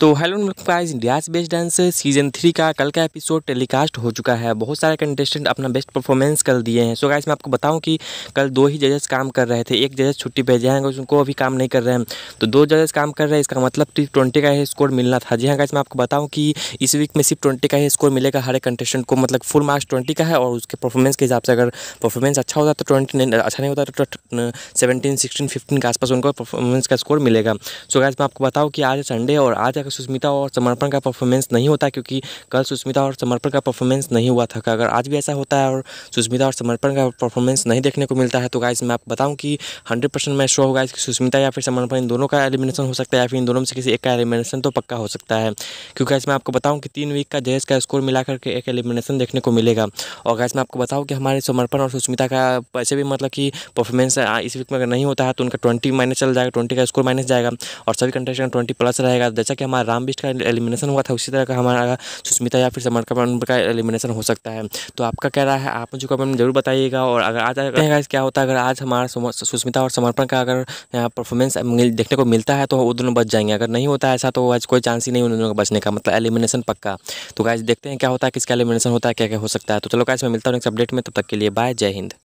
तो hello prize India's best dance season three का कल का एपिसोड टेलीकास्ट हो चुका है बहुत सारे कंटेस्टेंट अपना बेस्ट परफॉर्मेंस कल दिए हैं सो गाइस मैं आपको बताऊं कि कल दो ही जजेस काम कर रहे थे एक जजेस छुट्टी पे जी उनको अभी काम नहीं कर रहे हैं तो दो जजेस काम कर रहे हैं इसका मतलब सिर्फ ट्वेंटी का ही स्कोर मिलना था जी हाँ गाइस मैं आपको बताऊँ कि इस वीक में सिर्फ ट्वेंटी का ही स्कोर मिलेगा हर एक कंटेस्टेंट को मतलब फुल मार्क्स ट्वेंटी का है और उसके परफॉर्मेंस के हिसाब से अगर परफॉर्मेंस अच्छा होता तो ट्वेंटी अच्छा नहीं होता तो सेवनटीन सिक्सटीन फिफ्टीन के आसपास उनको परफॉर्मेंस का स्कोर मिलेगा सो गाइस मैं आपको बताऊँ कि आज संडे और आज अगर सुष्मिता और समर्पण का परफॉर्मेंस नहीं होता क्योंकि कल सुष्मिता और समर्पण का परफॉर्मेंस नहीं हुआ था अगर आज भी ऐसा होता है और सुष्मिता और समर्पण का परफॉर्मेंस नहीं देखने को मिलता है तो गाइज मैं आपको बताऊँ कि हंड्रेड परसेंट मैं शो होगा इसकी सुष्मिता या फिर समर्पण इन दोनों का एलिमिनेशन हो सकता है या फिर इन दोनों में से किसी एक का एलिमिनेशन तो पक्का हो सकता है क्योंकि गाइज मैं आपको बताऊँ कि तीन वीक का जहेज का स्कोर मिलाकर के एक एलिमिनेशन देखने को मिलेगा और गाइज मैं आपको बताऊँ कि हमारे समर्पण और सुष्मिता का वैसे भी मतलब कि परफॉर्मेंस इस वीक में अगर नहीं होता है तो उनका ट्वेंटी माइनस चल जाएगा ट्वेंटी का स्कोर माइनस जाएगा और सभी कंटेस्टेंट ट्वेंटी प्लस रहेगा जैसा कि हमारे हमारा राम बिस्ट का एलिमिनेशन हुआ था उसी तरह का हमारा सुष्मिता या फिर समरका का एलिमिनेशन हो सकता है तो आपका कह रहा है आप मुझे कमेंट में जरूर बताइएगा और अगर आज अगर क्या होता है अगर आज हमारा सुष्मिता और समर्पण का अगर परफॉर्मेंस देखने को मिलता है तो वो दोनों बच जाएंगे अगर नहीं होता है ऐसा तो आज कोई चांस ही नहीं उन दोनों का बचने का मतलब एलिमिनेशन पक्का तो गाइज देखते हैं क्या होता है किसका एलिमिनेशन होता है क्या क्या हो सकता है तो चलो गाइज मैं मिलता हूँ नेक्स्ट अपडेट में तब तक के लिए बाय जय हिंद